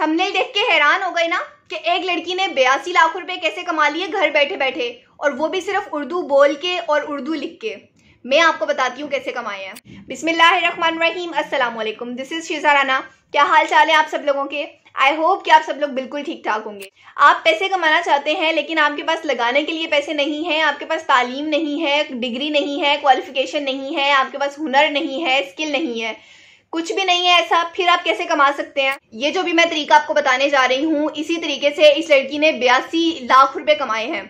thumbnail देख के हैरान हो गए ना कि एक लड़की ने बयासी लाख रुपए कैसे कमा लिए घर बैठे बैठे और वो भी सिर्फ उर्दू बोल के और उर्दू लिख के मैं आपको बताती हूँ कैसे कमाए हैं बिसमीम असलम दिस इज़ शिजाराना क्या हाल चाल है आप सब लोगों के आई होप कि आप सब लोग बिल्कुल ठीक ठाक होंगे आप पैसे कमाना चाहते हैं लेकिन आपके पास लगाने के लिए पैसे नहीं हैं आपके पास तालीम नहीं है डिग्री नहीं है क्वालिफिकेशन नहीं है आपके पास हुनर नहीं है स्किल नहीं है कुछ भी नहीं है ऐसा फिर आप कैसे कमा सकते हैं ये जो भी मैं तरीका आपको बताने जा रही हूँ इसी तरीके से इस लड़की ने बयासी लाख रुपए कमाए हैं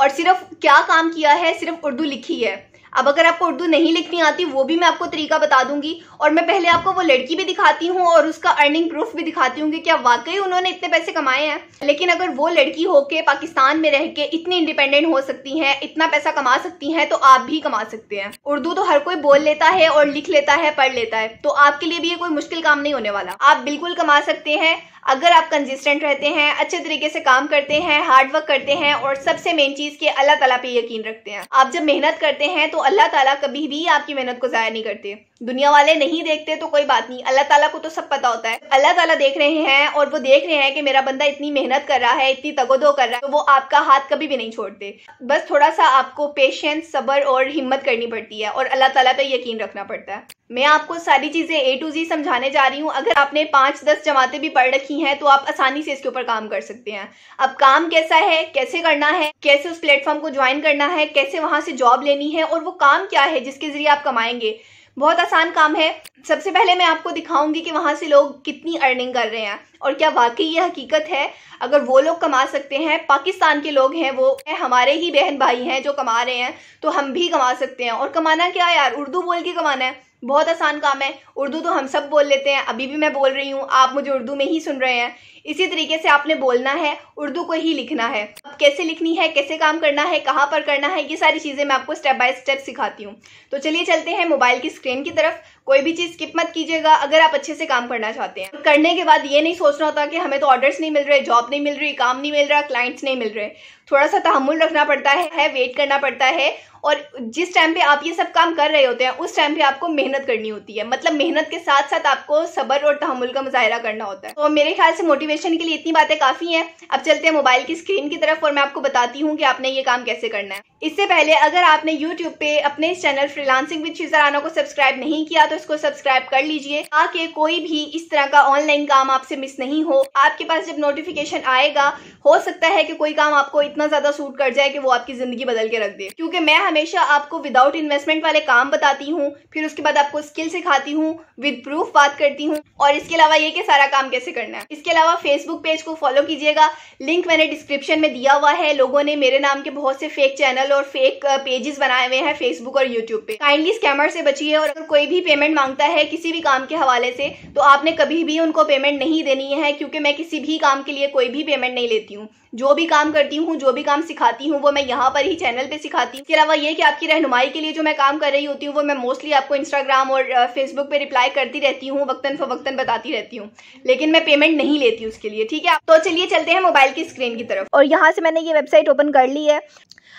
और सिर्फ क्या काम किया है सिर्फ उर्दू लिखी है अब अगर आपको उर्दू नहीं लिखनी आती वो भी मैं आपको तरीका बता दूंगी और मैं पहले आपको वो लड़की भी दिखाती हूँ और उसका अर्निंग प्रूफ भी दिखाती हूँ कि क्या वाकई उन्होंने इतने पैसे कमाए हैं लेकिन अगर वो लड़की होके पाकिस्तान में रह के इतनी इंडिपेंडेंट हो सकती है इतना पैसा कमा सकती है तो आप भी कमा सकते हैं उर्दू तो हर कोई बोल लेता है और लिख लेता है पढ़ लेता है तो आपके लिए भी ये कोई मुश्किल काम नहीं होने वाला आप बिल्कुल कमा सकते हैं अगर आप कंसिस्टेंट रहते हैं अच्छे तरीके से काम करते हैं हार्ड वर्क करते हैं और सबसे मेन चीज के अल्लाह ताला पे यकीन रखते हैं आप जब मेहनत करते हैं तो अल्लाह ताला कभी भी आपकी मेहनत को ज़ाया नहीं करते दुनिया वाले नहीं देखते तो कोई बात नहीं अल्लाह ताला को तो सब पता होता है अल्लाह ताला देख रहे हैं और वो देख रहे हैं कि मेरा बंदा इतनी मेहनत कर रहा है इतनी तगोदो कर रहा है तो वो आपका हाथ कभी भी नहीं छोड़ते बस थोड़ा सा आपको पेशेंस सबर और हिम्मत करनी पड़ती है और अल्लाह ताला पे यकीन रखना पड़ता है मैं आपको सारी चीज़ें ए टू जी समझाने जा रही हूँ अगर आपने पांच दस जमातें भी पढ़ रखी हैं तो आप आसानी से इसके ऊपर काम कर सकते हैं अब काम कैसा है कैसे करना है कैसे उस प्लेटफॉर्म को ज्वाइन करना है कैसे वहाँ से जॉब लेनी है और वो काम क्या है जिसके ज़रिए आप कमाएंगे बहुत आसान काम है सबसे पहले मैं आपको दिखाऊंगी कि वहाँ से लोग कितनी अर्निंग कर रहे हैं और क्या वाकई ये हकीकत है अगर वो लोग कमा सकते हैं पाकिस्तान के लोग हैं वो हमारे ही बहन भाई हैं जो कमा रहे हैं तो हम भी कमा सकते हैं और कमाना क्या यार उर्दू बोल के कमाना है बहुत आसान काम है उर्दू तो हम सब बोल लेते हैं अभी भी मैं बोल रही हूँ आप मुझे उर्दू में ही सुन रहे हैं इसी तरीके से आपने बोलना है उर्दू को ही लिखना है अब कैसे लिखनी है कैसे काम करना है कहाँ पर करना है ये सारी चीज़ें मैं आपको स्टेप बाय स्टेप सिखाती हूँ तो चलिए चलते हैं मोबाइल की स्क्रीन की तरफ कोई भी चीज़ स्किप मत कीजिएगा अगर आप अच्छे से काम करना चाहते हैं करने के बाद ये नहीं सोचना होता कि हमें तो ऑर्डर्स नहीं मिल रहे जॉब नहीं मिल रही काम नहीं मिल रहा क्लाइंट्स नहीं मिल रहे थोड़ा सा तहमुल रखना पड़ता है वेट करना पड़ता है और जिस टाइम पे आप ये सब काम कर रहे होते हैं उस टाइम पे आपको मेहनत करनी होती है मतलब मेहनत के साथ साथ आपको सब्र और तहमुल का मुजाहरा करना होता है तो मेरे ख्याल से मोटिवेशन डिस्कशन के लिए इतनी बातें काफ़ी हैं अब चलते हैं मोबाइल की स्क्रीन की तरफ और मैं आपको बताती हूँ कि आपने ये काम कैसे करना है इससे पहले अगर आपने यूट्यूब पे अपने चैनल फ्रीलांसिंग विद शिजराना को सब्सक्राइब नहीं किया तो इसको सब्सक्राइब कर लीजिए ताकि कोई भी इस तरह का ऑनलाइन काम आपसे मिस नहीं हो आपके पास जब नोटिफिकेशन आएगा हो सकता है कि कोई काम आपको इतना ज्यादा सूट कर जाए कि वो आपकी जिंदगी बदल के रख दे क्योंकि मैं हमेशा आपको विदाउट इन्वेस्टमेंट वाले काम बताती हूँ फिर उसके बाद आपको स्किल सिखाती हूँ विद प्रूफ बात करती हूँ और इसके अलावा ये कि सारा काम कैसे करना है इसके अलावा फेसबुक पेज को फॉलो कीजिएगा लिंक मैंने डिस्क्रिप्शन में दिया हुआ है लोगों ने मेरे नाम के बहुत से फेक चैनल और फेक पेजेस uh, बनाए हुए हैं फेसबुक और यूट्यूब पे काइंडली स्कैमर से बचिए और अगर कोई भी पेमेंट मांगता है किसी भी काम के हवाले से तो आपने कभी भी उनको पेमेंट नहीं देनी है क्योंकि मैं किसी भी काम के लिए कोई भी पेमेंट नहीं लेती हूँ जो भी काम करती हूँ जो भी काम सिखाती हूँ वो मैं यहाँ पर ही चैनल पे सिखाती हूँ इसके अलावा ये कि आपकी रहनुमाई के लिए जो मैं काम कर रही होती हूँ वो मैं मोस्टली आपको इंस्टाग्राम और फेसबुक uh, पे रिप्लाई करती रहती हूँ वक्तन फवक्तन बताती रहती हूँ लेकिन मैं पेमेंट नहीं लेती हूँ यूज के लिए ठीक है तो चलिए चलते हैं मोबाइल की स्क्रीन की तरफ और यहाँ से मैंने ये वेबसाइट ओपन कर ली है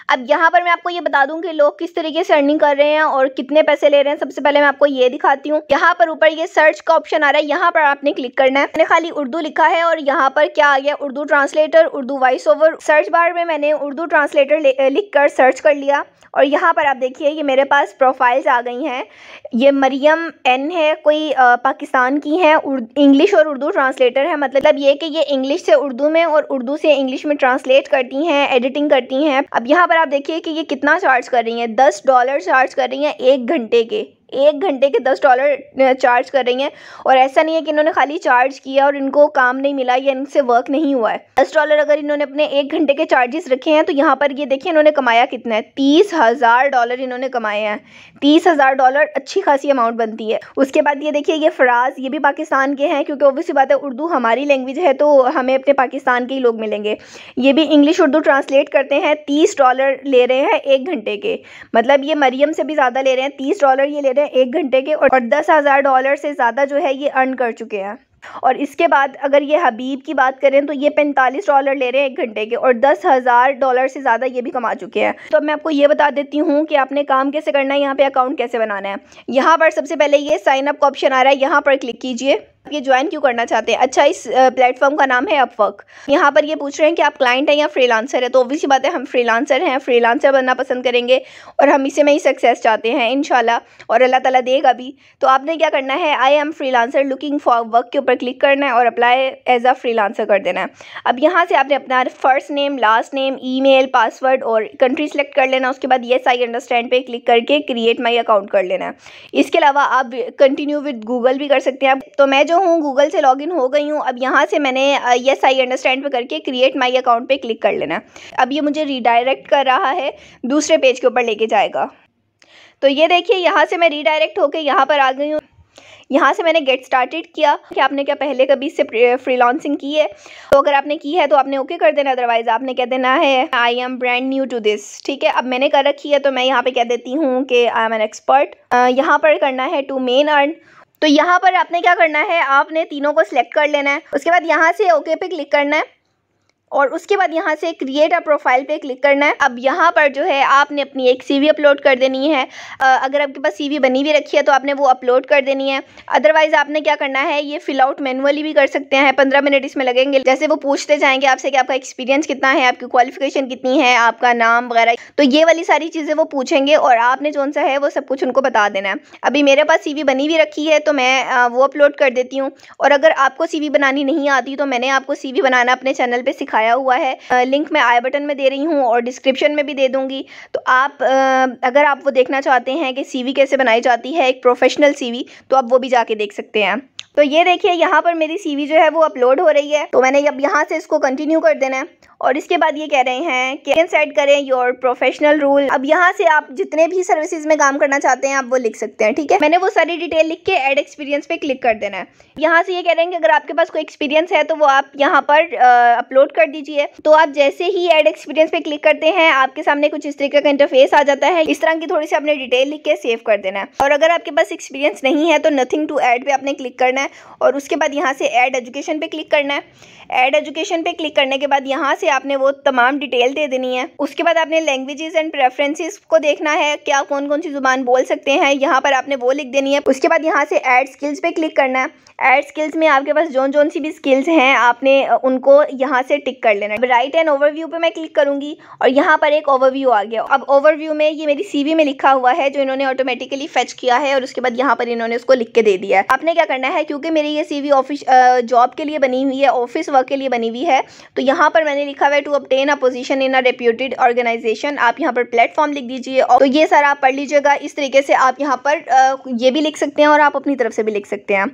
अब यहाँ पर मैं आपको ये बता दूँ कि लोग किस तरीके से अर्निंग कर रहे हैं और कितने पैसे ले रहे हैं सबसे पहले मैं आपको ये दिखाती हूँ यहाँ पर ऊपर ये सर्च का ऑप्शन आ रहा है यहाँ पर आपने क्लिक करना है मैंने खाली उर्दू लिखा है और यहाँ पर क्या आ गया Urdu translator Urdu voice over search bar में मैंने उर्दू ट्रांसलेटर लिख कर सर्च कर लिया और यहाँ पर आप देखिए ये मेरे पास प्रोफाइल्स आ गई हैं ये मरियम एन है कोई पाकिस्तान की हैं इंग्लिश और उर्दू ट्रांसलेटर है मतलब ये कि ये इंग्लिश से उर्दू में और उर्दू से इंग्लिश में ट्रांसलेट करती हैं एडिटिंग करती हैं अब यहाँ पर आप देखिए कि ये कितना चार्ज कर रही हैं दस डॉलर चार्ज कर रही हैं एक घंटे के एक घंटे के दस डॉलर चार्ज कर रही हैं और ऐसा नहीं है कि इन्होंने खाली चार्ज किया और इनको काम नहीं मिला या इनसे वर्क नहीं हुआ है दस डॉलर अगर इन्होंने अपने एक घंटे के चार्जेस रखे हैं तो यहाँ पर ये देखिए इन्होंने कमाया कितना है तीस हज़ार डॉलर इन्होंने कमाए हैं तीस हज़ार डॉलर अच्छी खासी अमाउंट बनती है उसके बाद ये देखिए ये फ़राज ये भी पाकिस्तान के हैं क्योंकि ओबियसली बात है उर्दू हमारी लैंग्वेज है तो हमें अपने पाकिस्तान के ही लोग मिलेंगे ये भी इंग्लिश उर्दू ट्रांसलेट करते हैं तीस डॉलर ले रहे हैं एक घंटे के मतलब ये मरियम से भी ज़्यादा ले रहे हैं तीस डॉलर ये ले रहे हैं गए एक घंटे के और दस हज़ार डॉलर से ज़्यादा जो है ये अर्न कर चुके हैं और इसके बाद अगर ये हबीब की बात करें तो ये पैंतालीस डॉलर ले रहे हैं एक घंटे के और दस हज़ार डॉलर से ज़्यादा ये भी कमा चुके हैं तो अब मैं आपको ये बता देती हूँ कि आपने काम कैसे करना है यहाँ पे अकाउंट कैसे बनाना है यहाँ पर सबसे पहले ये साइनअप का ऑप्शन आ रहा है यहाँ पर क्लिक कीजिए ये ज्वाइन क्यों करना चाहते हैं अच्छा इस प्लेटफॉर्म का नाम है अपवर्क यहाँ पर ये पूछ रहे हैं कि आप क्लाइंट हैं या फ्रीलांसर है तो ऑब्वियसली बात है हम फ्रीलांसर हैं फ्रीलांसर बनना पसंद करेंगे और हम इसे में ही सक्सेस चाहते हैं इन और अल्लाह ताला देगा भी तो आपने क्या करना है I am free looking for work के ऊपर क्लिक करना है और अप्लाई एज अ फ्री कर देना है अब यहाँ से आपने अपना first name last name e password और कंट्री सेलेक्ट कर लेना उसके बाद ये आई अंडरस्टैंड पे क्लिक करके क्रिएट माई अकाउंट कर लेना है इसके अलावा आप कंटिन्यू विद गूगल भी कर सकते हैं तो मैं जो हूँ गूगल से लॉगिन हो गई हूँ अब यहाँ से मैंने येस आई अंडरस्टैंड पे करके क्रिएट माई अकाउंट पे क्लिक कर लेना अब ये मुझे रिडायरेक्ट कर रहा है दूसरे पेज के ऊपर लेके जाएगा तो ये देखिए यहाँ से मैं रीडायरेक्ट होकर यहाँ पर आ गई हूँ यहाँ से मैंने गेट स्टार्टेड किया कि आपने क्या पहले कभी इससे फ्री की है तो अगर आपने की है तो आपने ओके okay कर देना अदरवाइज आपने कह देना है I am brand new to this ठीक है अब मैंने कर रखी है तो मैं यहाँ पे कह देती हूँ कि आई एम एन एक्सपर्ट यहाँ पर करना है टू मेन अर्न तो यहाँ पर आपने क्या करना है आपने तीनों को सिलेक्ट कर लेना है उसके बाद यहाँ से ओके पे क्लिक करना है और उसके बाद यहाँ से क्रिएट अ प्रोफाइल पे क्लिक करना है अब यहाँ पर जो है आपने अपनी एक सीवी अपलोड कर देनी है अगर आपके पास सीवी बनी हुई रखी है तो आपने वो अपलोड कर देनी है अदरवाइज़ आपने क्या करना है ये फिल आउट मैनुअली भी कर सकते हैं पंद्रह मिनट इसमें लगेंगे जैसे वो पूछते जाएंगे आपसे कि आपका एक्सपीरियंस कितना है आपकी क्वालिफिकेशन कितनी है आपका नाम वगैरह तो ये वाली सारी चीज़ें वो पूछेंगे और आपने जो सा है वो सब कुछ उनको बता देना है अभी मेरे पास सी बनी हुई रखी है तो मैं वो अपलोड कर देती हूँ और अगर आपको सी बनानी नहीं आती तो मैंने आपको सी बनाना अपने चैनल पर सिखाया आया हुआ है लिंक मैं आई बटन में दे रही हूँ और डिस्क्रिप्शन में भी दे दूँगी तो आप अगर आप वो देखना चाहते हैं कि सीवी कैसे बनाई जाती है एक प्रोफेशनल सीवी तो आप वो भी जाके देख सकते हैं तो ये देखिए यहाँ पर मेरी सीवी जो है वो अपलोड हो रही है तो मैंने अब यहाँ से इसको कंटिन्यू कर देना है और इसके बाद ये कह रहे हैं कि सेट करें योर प्रोफेशनल रूल अब यहाँ से आप जितने भी सर्विसेज में काम करना चाहते हैं आप वो लिख सकते हैं ठीक है मैंने वो सारी डिटेल लिख के एड एक्सपीरियंस पे क्लिक कर देना है यहाँ से ये कह रहे हैं कि अगर आपके पास कोई एक्सपीरियंस है तो वो आप यहाँ पर अपलोड कर दीजिए तो आप जैसे ही एड एक्सपीरियंस पे क्लिक करते हैं आपके सामने कुछ इस तरीके का इंटरफेस आ जाता है इस तरह की थोड़ी सी आपने डिटेल लिख के सेव कर देना है और अगर आपके पास एक्सपीरियंस नहीं है तो नथिंग टू एड पर आपने क्लिक करना है और उसके बाद यहाँ से एड एजुकेशन पे क्लिक करना है एड एजुकेशन पे क्लिक करने के बाद यहाँ से आपने वो तमाम डिटेल दे देनी है उसके बाद आपने लैंग्वेजेस एंड प्रेफरेंसेस को देखना है क्या कौन कौन सी जुबान बोल सकते हैं यहाँ पर आपने वो लिख देनी है उसके बाद यहाँ से एड स्किल्स पे क्लिक करना है एड स्किल्स में आपके पास जोन जोन सी भी स्किल्स हैं आपने उनको यहाँ से टिक कर लेना राइट एंड ओवरव्यू पे मैं क्लिक करूंगी और यहाँ पर एक ओवरव्यू आ गया अब ओवरव्यू में ये मेरी सी में लिखा हुआ है जो इन्होंने ऑटोमेटिकली फेच किया है और उसके बाद यहाँ पर इन्होंने उसको लिख के दे दिया है आपने क्या करना है क्योंकि मेरी ये सी ऑफिस जॉब के लिए बनी हुई है ऑफिस वर्क के लिए बनी हुई है तो यहाँ पर मैंने लिखा हुआ है to obtain a position in a reputed organization आप यहाँ पर प्लेटफॉर्म लिख दीजिए और तो ये सर आप पढ़ लीजिएगा इस तरीके से आप यहाँ पर आ, ये भी लिख सकते हैं और आप अपनी तरफ से भी लिख सकते हैं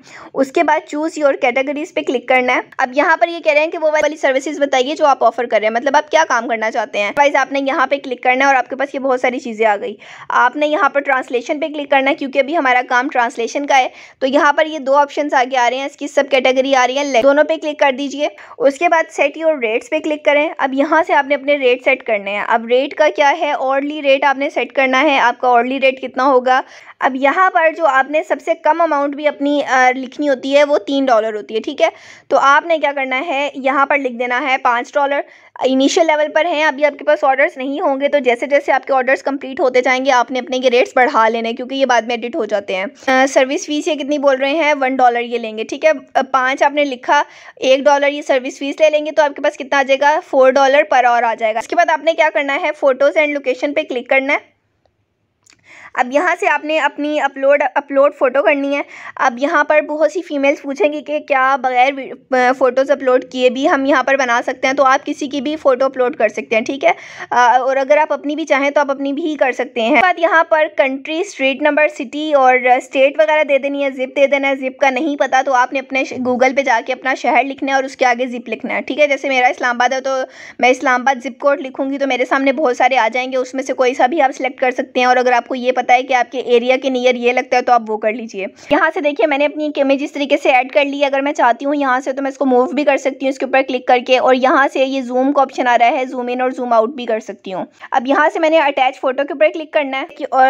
उसके बाद चूज़ योर कैटेगरीज पे क्लिक करना है अब यहाँ पर ये कह रहे हैं कि वो वाली सर्विसेज बताइए जो आप ऑफर कर रहे हैं मतलब आप क्या काम करना चाहते हैं वाइज आपने यहाँ पे क्लिक करना है और आपके पास ये बहुत सारी चीज़ें आ गई आपने यहाँ पर ट्रांसलेशन पे क्लिक करना है क्योंकि अभी हमारा काम ट्रांसलेशन का है तो यहाँ पर ये दो ऑप्शन आगे आ रहे हैं इसकी सब कैटेगरी आ रही है दोनों पे क्लिक कर दीजिए उसके बाद सेट योर रेट्स पे क्लिक करें करें अब यहाँ से आपने अपने रेट सेट करने हैं अब रेट का क्या है ऑर्डली रेट आपने सेट करना है आपका ऑर्डली रेट कितना होगा अब यहाँ पर जो आपने सबसे कम अमाउंट भी अपनी लिखनी होती है वो तीन डॉलर होती है ठीक है तो आपने क्या करना है यहाँ पर लिख देना है पाँच डॉलर इनिशियल लेवल पर हैं अभी आपके पास ऑर्डर्स नहीं होंगे तो जैसे जैसे आपके ऑर्डर्स कंप्लीट होते जाएंगे आपने अपने के रेट्स बढ़ा लेने क्योंकि ये बाद में एडिट हो जाते हैं सर्विस फ़ीस ये कितनी बोल रहे हैं वन डॉलर ये लेंगे ठीक है पाँच आपने लिखा एक डॉलर ये सर्विस फ़ीस ले लेंगे तो आपके पास कितना आ जाएगा फोर डॉलर पर और आ जाएगा इसके बाद आपने क्या करना है फ़ोटोज़ एंड लोकेशन पर क्लिक करना है अब यहाँ से आपने अपनी अपलोड अपलोड फ़ोटो करनी है अब यहाँ पर बहुत सी फीमेल्स पूछेंगी कि क्या बग़ैर फ़ोटोज़ अपलोड किए भी हम यहाँ पर बना सकते हैं तो आप किसी की भी फ़ोटो अपलोड कर सकते हैं ठीक है आ, और अगर आप अपनी भी चाहें तो आप अपनी भी कर सकते हैं बाद यहाँ पर कंट्री स्ट्रीट नंबर सिटी और स्टेट वगैरह दे देनी है ज़िप दे देना है ज़िप का नहीं पता तो आपने अपने गूगल पर जाके अपना शहर लिखना है और उसके आगे ज़िप लिखना है ठीक है जैसे मेरा इस्लामाबाद है तो मैं इस्लामाबाद ज़िप कोड लिखूँगी तो मेरे सामने बहुत सारे आ जाएंगे उसमें से कोई सा भी आप सिलेक्ट कर सकते हैं और अगर आपको ये पता पता है कि आपके एरिया के नियर ये लगता है तो आप वो कर लीजिए यहाँ से देखिए मैंने अपनी एक इमेज इस तरीके से ऐड कर ली अगर मैं चाहती हूँ यहाँ से तो मैं इसको मूव भी कर सकती हूँ इसके ऊपर क्लिक करके और यहाँ से ये जूम का ऑप्शन आ रहा है जूम इन और जूम आउट भी कर सकती हूँ अब यहाँ से मैंने अटैच फोटो के ऊपर क्लिक करना है और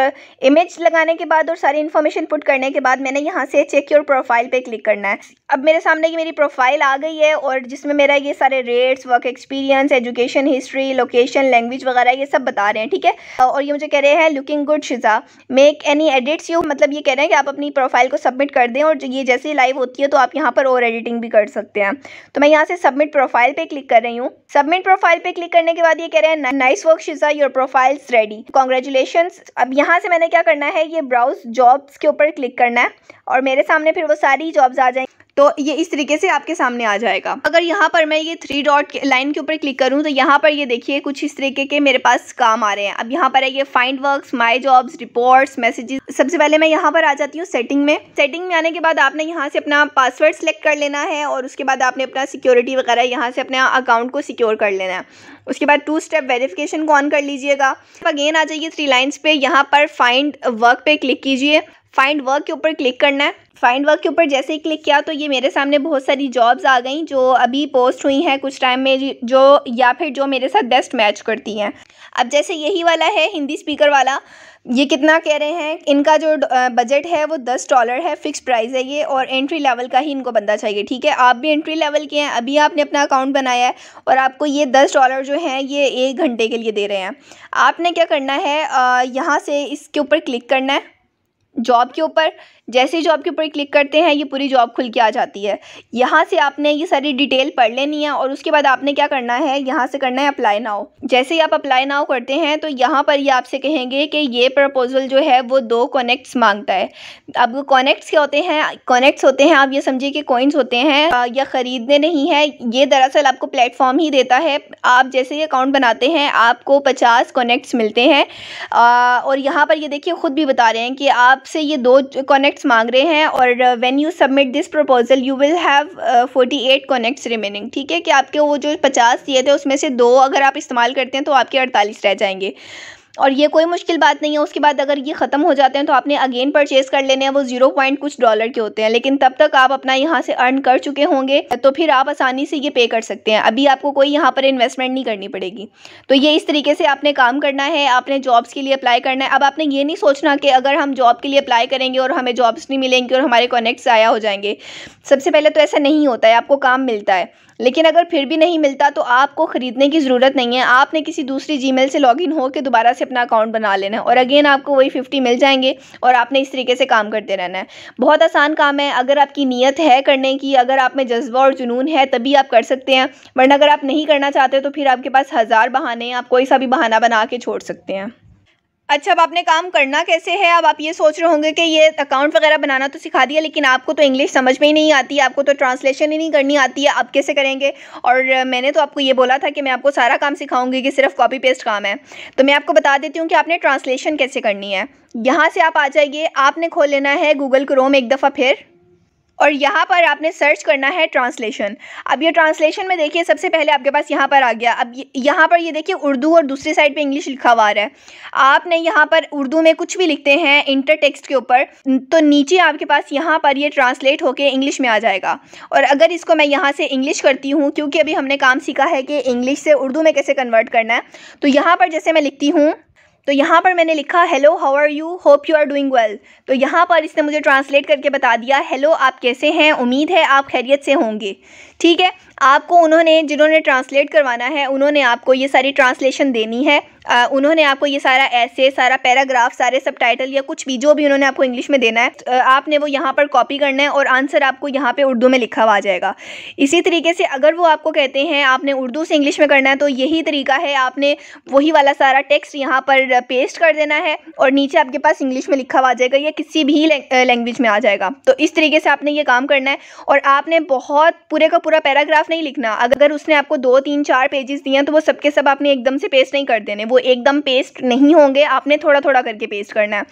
इमेज लगाने के बाद और सारी इन्फॉर्मेशन पुट करने के बाद मैंने यहाँ से चेक योर प्रोफाइल पर क्लिक करना है अब मेरे सामने की मेरी प्रोफाइल आ गई है और जिसमें मेरा ये सारे rates work experience education history location language वगैरह ये सब बता रहे हैं ठीक है और ये मुझे कह रहे हैं looking good Shiza make any edits you मतलब ये कह रहे हैं कि आप अपनी प्रोफाइल को सबमिट कर दें और ये जैसे लाइव होती है तो आप यहाँ पर और एडिटिंग भी कर सकते हैं तो मैं यहाँ से सबमिट प्रोफाइल पे क्लिक कर रही हूँ सबमिट प्रोफाइल पे क्लिक करने के बाद ये कह रहे हैं nice work Shiza your profile ready congratulation अब यहाँ से मैंने क्या करना है ये ब्राउज जॉब्स के ऊपर क्लिक करना है और मेरे सामने फिर वो सारी जॉब्स आ जाएंगी तो ये इस तरीके से आपके सामने आ जाएगा अगर यहाँ पर मैं ये थ्री डॉट लाइन के ऊपर क्लिक करूँ तो यहाँ पर ये देखिए कुछ इस तरीके के मेरे पास काम आ रहे हैं अब यहाँ पर है ये find work my jobs reports messages सबसे पहले मैं यहाँ पर आ जाती हूँ सेटिंग में सेटिंग में आने के बाद आपने यहाँ से अपना पासवर्ड सेलेक्ट कर लेना है और उसके बाद आपने अपना सिक्योरिटी वगैरह यहाँ से अपने अकाउंट को सिक्योर कर लेना है उसके बाद टू स्टेप वेरिफिकेशन को ऑन कर लीजिएगा अगेन आ जाइए थ्री लाइन्स पे यहाँ पर फाइंड वर्क पे क्लिक कीजिए फाइंड वर्क के ऊपर क्लिक करना है फाइंड वर्क के ऊपर जैसे ही क्लिक किया तो ये मेरे सामने बहुत सारी जॉब्स आ गई जो अभी पोस्ट हुई हैं कुछ टाइम में जो या फिर जो मेरे साथ बेस्ट मैच करती हैं अब जैसे यही वाला है हिंदी स्पीकर वाला ये कितना कह रहे हैं इनका जो बजट है वो दस डॉलर है फिक्स प्राइस है ये और एंट्री लेवल का ही इनको बंदा चाहिए ठीक है आप भी एंट्री लेवल के हैं अभी आपने अपना अकाउंट बनाया है और आपको ये दस डॉलर जो हैं ये एक घंटे के लिए दे रहे हैं आपने क्या करना है यहाँ से इसके ऊपर क्लिक करना है जॉब के ऊपर जैसे ही जॉब के ऊपर क्लिक करते हैं ये पूरी जॉब खुल के आ जाती है यहाँ से आपने ये सारी डिटेल पढ़ लेनी है और उसके बाद आपने क्या करना है यहाँ से करना है अप्लाई नाउ जैसे ही आप अप्लाई नाउ करते हैं तो यहाँ पर ये आपसे कहेंगे कि ये प्रपोजल जो है वो दो कॉनेक्ट्स मांगता है अब कॉनेक्ट्स क्या होते हैं कॉनेक्ट्स होते हैं आप ये समझिए कि कॉइन्स होते हैं या ख़रीदने नहीं है ये दरअसल आपको प्लेटफॉर्म ही देता है आप जैसे ही अकाउंट बनाते हैं आपको पचास कॉनेक्ट्स मिलते हैं और यहाँ पर ये देखिए ख़ुद भी बता रहे हैं कि आप आपसे ये दो कॉनेक्ट्स मांग रहे हैं और when you submit this proposal you will have 48 eight connects remaining ठीक है कि आपके वो जो पचास दिए थे उसमें से दो अगर आप इस्तेमाल करते हैं तो आपके अड़तालीस रह जाएंगे और ये कोई मुश्किल बात नहीं है उसके बाद अगर ये ख़त्म हो जाते हैं तो आपने अगेन परचेज़ कर लेने हैं वो ज़ीरो पॉइंट कुछ डॉलर के होते हैं लेकिन तब तक आप अपना यहाँ से अर्न कर चुके होंगे तो फिर आप आसानी से ये पे कर सकते हैं अभी आपको कोई यहाँ पर इन्वेस्टमेंट नहीं करनी पड़ेगी तो ये इस तरीके से आपने काम करना है आपने जॉब्स के लिए अप्लाई करना है अब आपने ये नहीं सोचना कि अगर हम जॉब के लिए अप्लाई करेंगे और हमें जॉब्स नहीं मिलेंगी और हमारे कनेक्ट ज़ाया हो जाएंगे सबसे पहले तो ऐसा नहीं होता है आपको काम मिलता है लेकिन अगर फिर भी नहीं मिलता तो आपको ख़रीदने की ज़रूरत नहीं है आपने किसी दूसरी जी से लॉग इन दोबारा से अपना अकाउंट बना लेना है और अगेन आपको वही फिफ्टी मिल जाएंगे और आपने इस तरीके से काम करते रहना है बहुत आसान काम है अगर आपकी नीयत है करने की अगर आप में जज्बा और जुनून है तभी आप कर सकते हैं वरना अगर आप नहीं करना चाहते तो फिर आपके पास हज़ार बहाने आप कोई सा भी बहाना बना के छोड़ सकते हैं अच्छा अब आपने काम करना कैसे है अब आप ये सोच रहे होंगे कि ये अकाउंट वगैरह बनाना तो सिखा दिया लेकिन आपको तो इंग्लिश समझ में ही नहीं आती आपको तो ट्रांसलेशन ही नहीं करनी आती है आप कैसे करेंगे और मैंने तो आपको ये बोला था कि मैं आपको सारा काम सिखाऊंगी कि सिर्फ कॉपी पेस्ट काम है तो मैं आपको बता देती हूँ कि आपने ट्रांसलेशन कैसे करनी है यहाँ से आप आ जाइए आपने खोल लेना है गूगल क्रोम एक दफ़ा फिर और यहाँ पर आपने सर्च करना है ट्रांसलेशन अब ये ट्रांसलेशन में देखिए सबसे पहले आपके पास यहाँ पर आ गया अब यहाँ पर ये देखिए उर्दू और दूसरी साइड पे इंग्लिश लिखा हुआ रहा है आपने यहाँ पर उर्दू में कुछ भी लिखते हैं इंटर टेक्स्ट के ऊपर तो नीचे आपके पास यहाँ पर ये ट्रांसलेट होके इंग्लिश में आ जाएगा और अगर इसको मैं यहाँ से इंग्लिश करती हूँ क्योंकि अभी हमने काम सीखा है कि इंग्लिश से उर्दू में कैसे कन्वर्ट करना है तो यहाँ पर जैसे मैं लिखती हूँ तो यहाँ पर मैंने लिखा hello how are you hope you are doing well तो यहाँ पर इसने मुझे ट्रांसलेट करके बता दिया हेलो आप कैसे हैं उम्मीद है आप खैरियत से होंगे ठीक है आपको उन्होंने जिन्होंने ट्रांसलेट करवाना है उन्होंने आपको ये सारी ट्रांसलेशन देनी है आ, उन्होंने आपको ये सारा ऐसे सारा पैराग्राफ सारे सब या कुछ भी जो भी उन्होंने आपको इंग्लिश में देना है तो आपने वो यहाँ पर कॉपी करना है और आंसर आपको यहाँ पे उर्दू में लिखा हुआ आ जाएगा इसी तरीके से अगर वो आपको कहते हैं आपने उर्दू से इंग्लिश में करना है तो यही तरीका है आपने वही वाला सारा टेक्स्ट यहाँ पर पेस्ट कर देना है और नीचे आपके पास इंग्लिश में लिखा हुआ आ जाएगा या किसी भी लैंग्वेज में आ जाएगा तो इस तरीके से आपने ये काम करना है और आपने बहुत पूरे का पूरा पैराग्राफ नहीं लिखना अगर उसने आपको दो तीन चार पेजेस दिए हैं तो वो सबके सब आपने एकदम से पेस्ट नहीं कर देने वो एकदम पेस्ट नहीं होंगे आपने थोड़ा थोड़ा करके पेस्ट करना है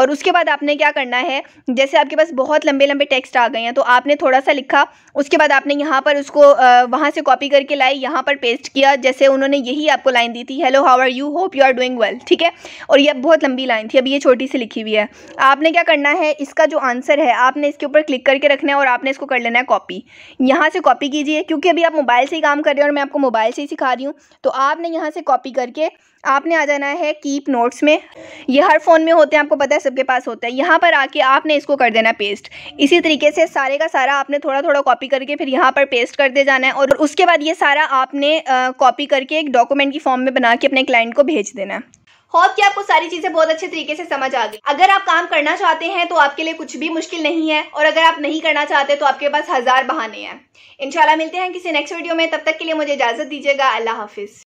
और उसके बाद आपने क्या करना है जैसे आपके पास बहुत लंबे लंबे टेक्स्ट आ गए हैं तो आपने थोड़ा सा लिखा उसके बाद आपने यहाँ पर उसको वहाँ से कॉपी करके लाई यहाँ पर पेस्ट किया जैसे उन्होंने यही आपको लाइन दी थी hello how are you hope you are doing well ठीक है और ये बहुत लंबी लाइन थी अभी ये छोटी सी लिखी हुई है आपने क्या करना है इसका जो आंसर है आपने इसके ऊपर क्लिक करके रखना है और आपने इसको कर लेना है कॉपी यहाँ से कॉपी कॉपी कीजिए क्योंकि अभी आप मोबाइल से ही काम कर रहे हो और मैं आपको मोबाइल से ही सिखा रही हूँ तो आपने यहाँ से कॉपी करके आपने आ जाना है कीप नोट्स में ये हर फ़ोन में होते हैं आपको पता है सबके पास होता है यहाँ पर आके आपने इसको कर देना पेस्ट इसी तरीके से सारे का सारा आपने थोड़ा थोड़ा कॉपी करके फिर यहाँ पर पेस्ट कर दे जाना है और उसके बाद ये सारा आपने कॉपी करके एक डॉक्यूमेंट की फॉर्म में बना के अपने क्लाइंट को भेज देना है होप कि आपको सारी चीजें बहुत अच्छे तरीके से समझ आ गई अगर आप काम करना चाहते हैं तो आपके लिए कुछ भी मुश्किल नहीं है और अगर आप नहीं करना चाहते तो आपके पास हजार बहाने हैं इंशाल्लाह मिलते हैं किसी नेक्स्ट वीडियो में तब तक के लिए मुझे इजाजत दीजिएगा अल्लाह हाफिज